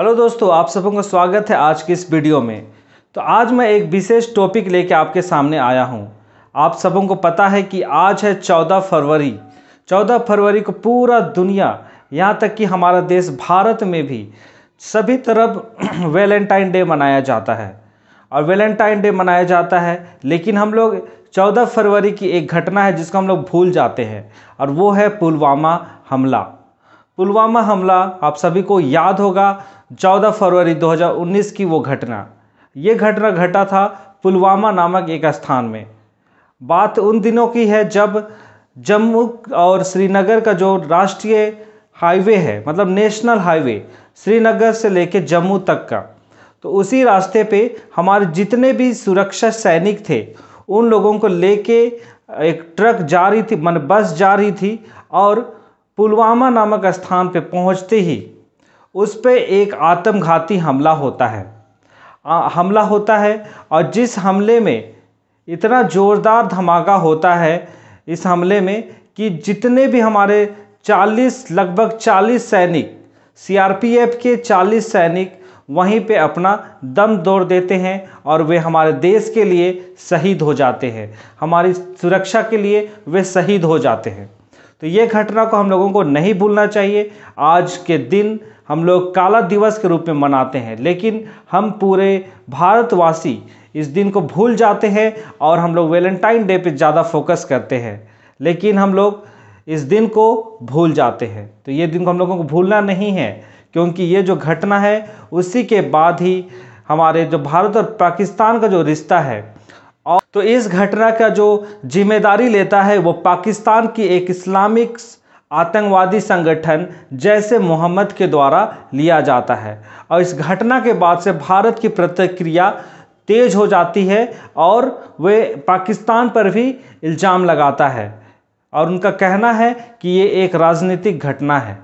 hello दोस्तों आप सबों का स्वागत है आज की इस वीडियो में तो आज मैं एक विशेष टॉपिक लेके आपके सामने आया हूँ आप सबों को पता है कि आज है 14 फरवरी 14 फरवरी को पूरा दुनिया यहाँ तक कि हमारा देश भारत में भी सभी तरफ वैलेंटाइन डे मनाया जाता है और वैलेंटाइन डे मनाया जाता है लेकिन हम लोग 14 फरवरी की एक घटना है जिसको हम लोग भूल जाते हैं और वो है पुलवामा हमला पुलवामा हमला आप सभी को याद होगा 14 फरवरी 2019 की वो घटना ये घटना घटा था पुलवामा नामक एक स्थान में बात उन दिनों की है जब जम्मू और श्रीनगर का जो राष्ट्रीय हाईवे है मतलब नेशनल हाईवे श्रीनगर से लेके जम्मू तक का तो उसी रास्ते पे हमारे जितने भी सुरक्षा सैनिक थे उन लोगों को लेके एक ट्रक जा रही थी मन बस जा रही थी और पुलवामा नामक स्थान पर पहुंचते ही उस पर एक आत्मघाती हमला होता है आ, हमला होता है और जिस हमले में इतना ज़ोरदार धमाका होता है इस हमले में कि जितने भी हमारे 40 लगभग 40 सैनिक सीआरपीएफ के 40 सैनिक वहीं पे अपना दम दौड़ देते हैं और वे हमारे देश के लिए शहीद हो जाते हैं हमारी सुरक्षा के लिए वे शहीद हो जाते हैं तो ये घटना को हम लोगों को नहीं भूलना चाहिए आज के दिन हम लोग काला दिवस के रूप में मनाते हैं लेकिन हम पूरे भारतवासी इस दिन को भूल जाते हैं और हम लोग वैलेंटाइन डे पे ज़्यादा फोकस करते हैं लेकिन हम लोग इस दिन को भूल जाते हैं तो ये दिन को हम लोगों को भूलना नहीं है क्योंकि ये जो घटना है उसी के बाद ही हमारे जो भारत और पाकिस्तान का जो रिश्ता है तो इस घटना का जो जिम्मेदारी लेता है वो पाकिस्तान की एक इस्लामिक आतंकवादी संगठन जैसे मोहम्मद के द्वारा लिया जाता है और इस घटना के बाद से भारत की प्रतिक्रिया तेज हो जाती है और वे पाकिस्तान पर भी इल्ज़ाम लगाता है और उनका कहना है कि ये एक राजनीतिक घटना है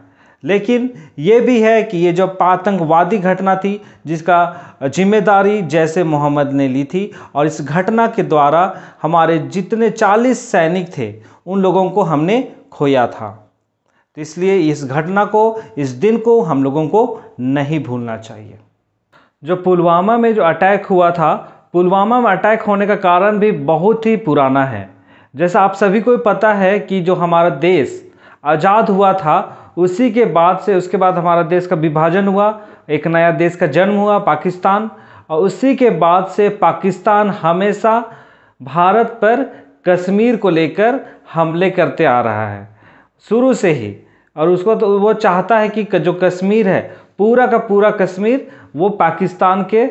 लेकिन ये भी है कि ये जो आतंकवादी घटना थी जिसका जिम्मेदारी जैसे मोहम्मद ने ली थी और इस घटना के द्वारा हमारे जितने 40 सैनिक थे उन लोगों को हमने खोया था तो इसलिए इस घटना को इस दिन को हम लोगों को नहीं भूलना चाहिए जो पुलवामा में जो अटैक हुआ था पुलवामा में अटैक होने का कारण भी बहुत ही पुराना है जैसा आप सभी को पता है कि जो हमारा देश आज़ाद हुआ था उसी के बाद से उसके बाद हमारा देश का विभाजन हुआ एक नया देश का जन्म हुआ पाकिस्तान और उसी के बाद से पाकिस्तान हमेशा भारत पर कश्मीर को लेकर हमले करते आ रहा है शुरू से ही और उसको तो वो चाहता है कि जो कश्मीर है पूरा का पूरा कश्मीर वो पाकिस्तान के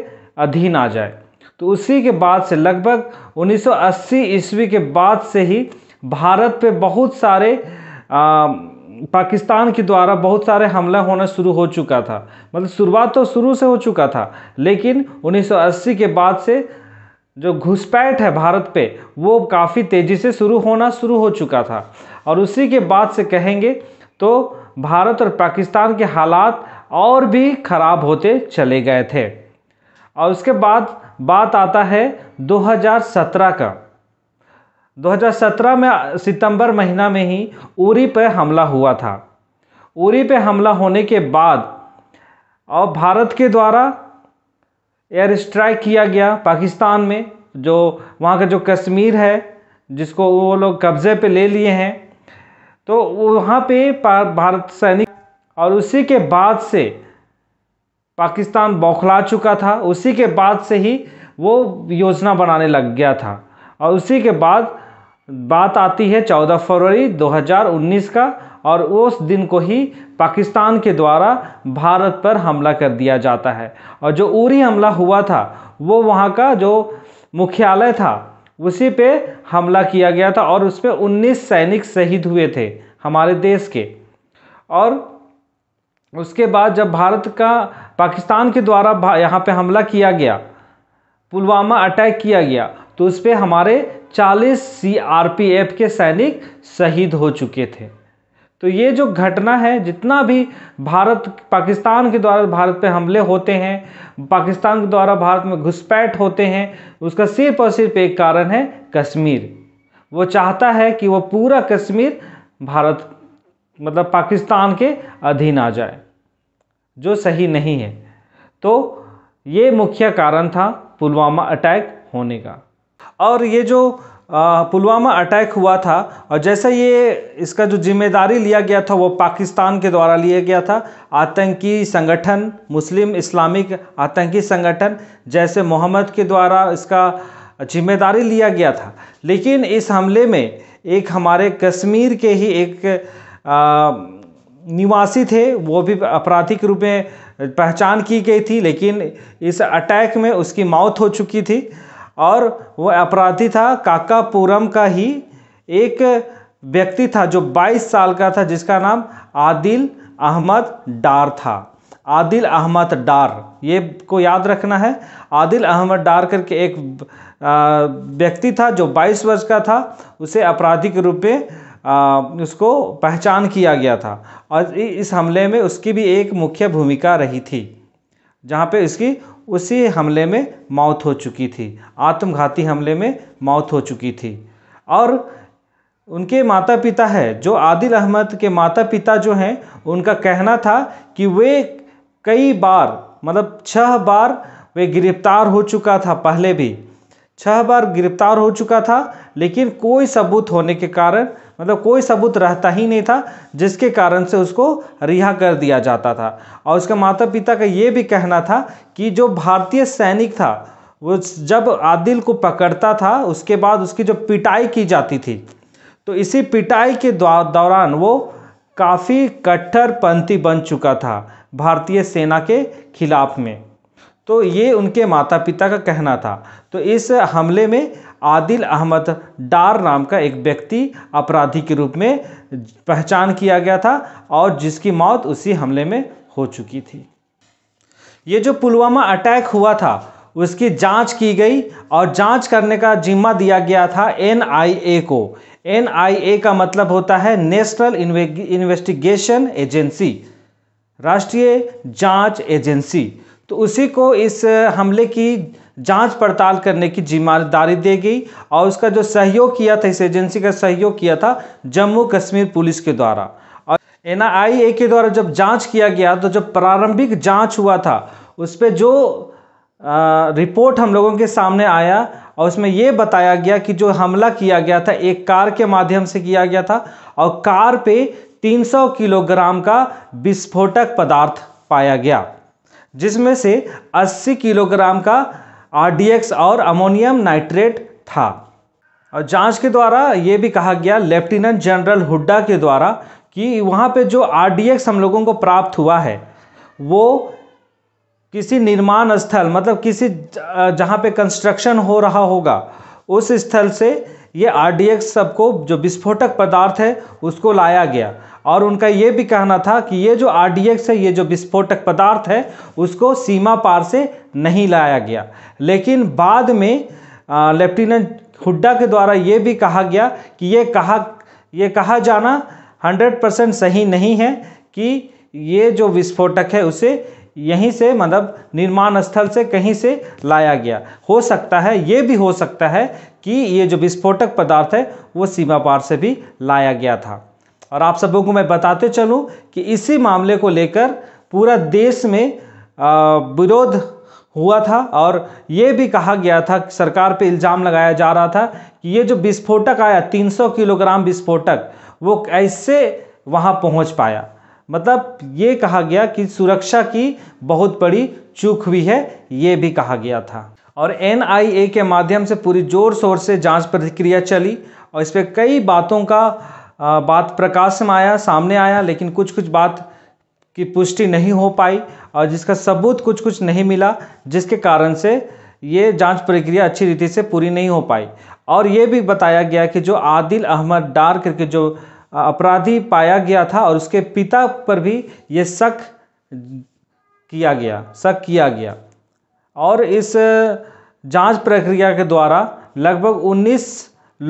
अधीन आ जाए तो उसी के बाद से लगभग 1980 ईस्वी के बाद से ही भारत पे बहुत सारे आ, पाकिस्तान के द्वारा बहुत सारे हमले होना शुरू हो चुका था मतलब शुरुआत तो शुरू से हो चुका था लेकिन 1980 के बाद से जो घुसपैठ है भारत पे वो काफ़ी तेज़ी से शुरू होना शुरू हो चुका था और उसी के बाद से कहेंगे तो भारत और पाकिस्तान के हालात और भी ख़राब होते चले गए थे और उसके बाद बात आता है 2017 का 2017 में सितंबर महीना में ही उरी पर हमला हुआ था उरी पर हमला होने के बाद और भारत के द्वारा एयर स्ट्राइक किया गया पाकिस्तान में जो वहाँ का जो कश्मीर है जिसको वो लोग कब्ज़े पे ले लिए हैं तो वहाँ पे भारत सैनिक और उसी के बाद से पाकिस्तान बौखला चुका था उसी के बाद से ही वो योजना बनाने लग गया था और उसी के बाद बात आती है 14 फरवरी 2019 का और उस दिन को ही पाकिस्तान के द्वारा भारत पर हमला कर दिया जाता है और जो उरी हमला हुआ था वो वहाँ का जो मुख्यालय था उसी पे हमला किया गया था और उसमें उन्नीस सैनिक शहीद हुए थे हमारे देश के और उसके बाद जब भारत का पाकिस्तान के द्वारा यहाँ पे हमला किया गया पुलवामा अटैक किया गया तो उस पर हमारे 40 एफ के सैनिक शहीद हो चुके थे तो ये जो घटना है जितना भी भारत पाकिस्तान के द्वारा भारत पे हमले होते हैं पाकिस्तान के द्वारा भारत में घुसपैठ होते हैं उसका सिर्फ और सिर्फ एक कारण है कश्मीर वो चाहता है कि वो पूरा कश्मीर भारत मतलब पाकिस्तान के अधीन आ जाए जो सही नहीं है तो ये मुख्य कारण था पुलवामा अटैक होने का और ये जो पुलवामा अटैक हुआ था और जैसा ये इसका जो जिम्मेदारी लिया गया था वो पाकिस्तान के द्वारा लिया गया था आतंकी संगठन मुस्लिम इस्लामिक आतंकी संगठन जैसे मोहम्मद के द्वारा इसका जिम्मेदारी लिया गया था लेकिन इस हमले में एक हमारे कश्मीर के ही एक आ, निवासी थे वो भी आपराधिक रूप में पहचान की गई थी लेकिन इस अटैक में उसकी मौत हो चुकी थी और वो अपराधी था काकापुरम का ही एक व्यक्ति था जो 22 साल का था जिसका नाम आदिल अहमद डार था आदिल अहमद डार ये को याद रखना है आदिल अहमद डार करके एक व्यक्ति था जो 22 वर्ष का था उसे अपराधी के रूप में उसको पहचान किया गया था और इस हमले में उसकी भी एक मुख्य भूमिका रही थी जहाँ पे इसकी उसी हमले में मौत हो चुकी थी आत्मघाती हमले में मौत हो चुकी थी और उनके माता पिता है जो आदिल अहमद के माता पिता जो हैं उनका कहना था कि वे कई बार मतलब छह बार वे गिरफ्तार हो चुका था पहले भी छह बार गिरफ्तार हो चुका था लेकिन कोई सबूत होने के कारण मतलब कोई सबूत रहता ही नहीं था जिसके कारण से उसको रिहा कर दिया जाता था और उसके माता पिता का ये भी कहना था कि जो भारतीय सैनिक था वो जब आदिल को पकड़ता था उसके बाद उसकी जो पिटाई की जाती थी तो इसी पिटाई के दौरान वो काफ़ी कट्टरपंथी बन चुका था भारतीय सेना के खिलाफ में तो ये उनके माता पिता का कहना था तो इस हमले में आदिल अहमद डार नाम का एक व्यक्ति अपराधी के रूप में पहचान किया गया था और जिसकी मौत उसी हमले में हो चुकी थी ये जो पुलवामा अटैक हुआ था उसकी जांच की गई और जांच करने का जिम्मा दिया गया था एनआईए को एनआईए का मतलब होता है नेशनल इन्वेस्टिगेशन एजेंसी राष्ट्रीय जांच एजेंसी तो उसी को इस हमले की जांच पड़ताल करने की जिम्मेदारी दी गई और उसका जो सहयोग किया था इस एजेंसी का सहयोग किया था जम्मू कश्मीर पुलिस के द्वारा और एन के द्वारा जब जांच किया गया तो जब प्रारंभिक जांच हुआ था उस पर जो आ, रिपोर्ट हम लोगों के सामने आया और उसमें ये बताया गया कि जो हमला किया गया था एक कार के माध्यम से किया गया था और कार पे 300 किलोग्राम का विस्फोटक पदार्थ पाया गया जिसमें से 80 किलोग्राम का आर और अमोनियम नाइट्रेट था और जांच के द्वारा ये भी कहा गया लेफ्टिनेंट जनरल हुड्डा के द्वारा कि वहाँ पे जो आर हम लोगों को प्राप्त हुआ है वो किसी निर्माण स्थल मतलब किसी जहाँ पे कंस्ट्रक्शन हो रहा होगा उस स्थल से ये आर सबको जो विस्फोटक पदार्थ है उसको लाया गया और उनका ये भी कहना था कि ये जो आर है ये जो विस्फोटक पदार्थ है उसको सीमा पार से नहीं लाया गया लेकिन बाद में लेफ्टिनेंट हुड्डा के द्वारा ये भी कहा गया कि ये कहा ये कहा जाना 100 परसेंट सही नहीं है कि ये जो विस्फोटक है उसे यहीं से मतलब निर्माण स्थल से कहीं से लाया गया हो सकता है ये भी हो सकता है कि ये जो विस्फोटक पदार्थ है वो सीमा पार से भी लाया गया था और आप सबों को मैं बताते चलूँ कि इसी मामले को लेकर पूरा देश में विरोध हुआ था और ये भी कहा गया था सरकार पे इल्ज़ाम लगाया जा रहा था कि ये जो विस्फोटक आया 300 किलोग्राम विस्फोटक वो कैसे वहाँ पहुँच पाया मतलब ये कहा गया कि सुरक्षा की बहुत बड़ी चूक हुई है ये भी कहा गया था और एनआईए के माध्यम से पूरी जोर शोर से जांच प्रतिक्रिया चली और इस पर कई बातों का बात प्रकाश में आया सामने आया लेकिन कुछ कुछ बात की पुष्टि नहीं हो पाई और जिसका सबूत कुछ कुछ नहीं मिला जिसके कारण से ये जांच प्रक्रिया अच्छी रीति से पूरी नहीं हो पाई और ये भी बताया गया कि जो आदिल अहमद डार करके जो अपराधी पाया गया था और उसके पिता पर भी ये शक किया गया शक किया गया और इस जांच प्रक्रिया के द्वारा लगभग 19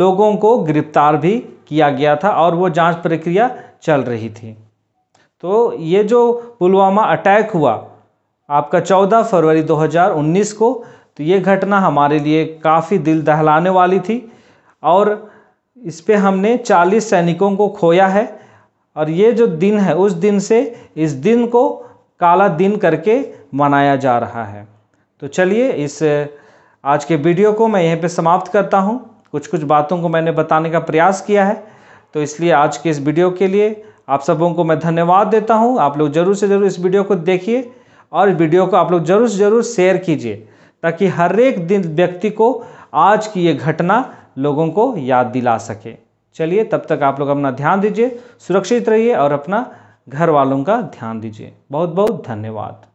लोगों को गिरफ्तार भी किया गया था और वो जांच प्रक्रिया चल रही थी तो ये जो पुलवामा अटैक हुआ आपका 14 फरवरी 2019 को तो ये घटना हमारे लिए काफ़ी दिल दहलाने वाली थी और इस पर हमने चालीस सैनिकों को खोया है और ये जो दिन है उस दिन से इस दिन को काला दिन करके मनाया जा रहा है तो चलिए इस आज के वीडियो को मैं यहीं पे समाप्त करता हूँ कुछ कुछ बातों को मैंने बताने का प्रयास किया है तो इसलिए आज के इस वीडियो के लिए आप सबों को मैं धन्यवाद देता हूँ आप लोग ज़रूर से ज़रूर इस वीडियो को देखिए और वीडियो को आप लोग ज़रूर से ज़रूर शेयर कीजिए ताकि हर एक दिन व्यक्ति को आज की ये घटना लोगों को याद दिला सके चलिए तब तक आप लोग अपना ध्यान दीजिए सुरक्षित रहिए और अपना घर वालों का ध्यान दीजिए बहुत बहुत धन्यवाद